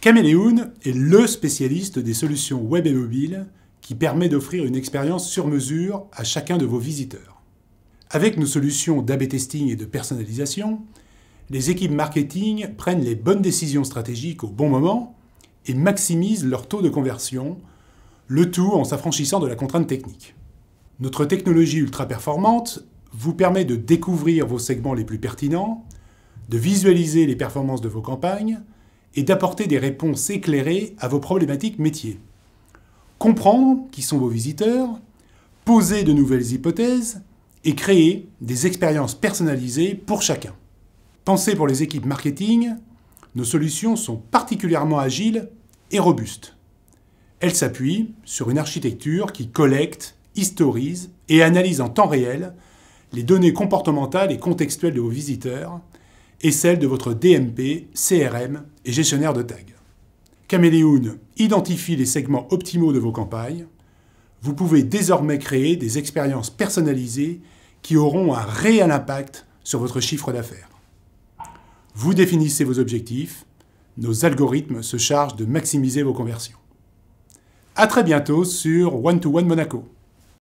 Caméléon est le spécialiste des solutions web et mobile qui permet d'offrir une expérience sur mesure à chacun de vos visiteurs. Avec nos solutions d'AB testing et de personnalisation, les équipes marketing prennent les bonnes décisions stratégiques au bon moment et maximisent leur taux de conversion, le tout en s'affranchissant de la contrainte technique. Notre technologie ultra performante vous permet de découvrir vos segments les plus pertinents, de visualiser les performances de vos campagnes, et d'apporter des réponses éclairées à vos problématiques métiers. Comprendre qui sont vos visiteurs, poser de nouvelles hypothèses et créer des expériences personnalisées pour chacun. Pensez pour les équipes marketing, nos solutions sont particulièrement agiles et robustes. Elles s'appuient sur une architecture qui collecte, historise et analyse en temps réel les données comportementales et contextuelles de vos visiteurs et celle de votre DMP, CRM et gestionnaire de tags. Caméléon identifie les segments optimaux de vos campagnes. Vous pouvez désormais créer des expériences personnalisées qui auront un réel impact sur votre chiffre d'affaires. Vous définissez vos objectifs, nos algorithmes se chargent de maximiser vos conversions. À très bientôt sur One to One Monaco.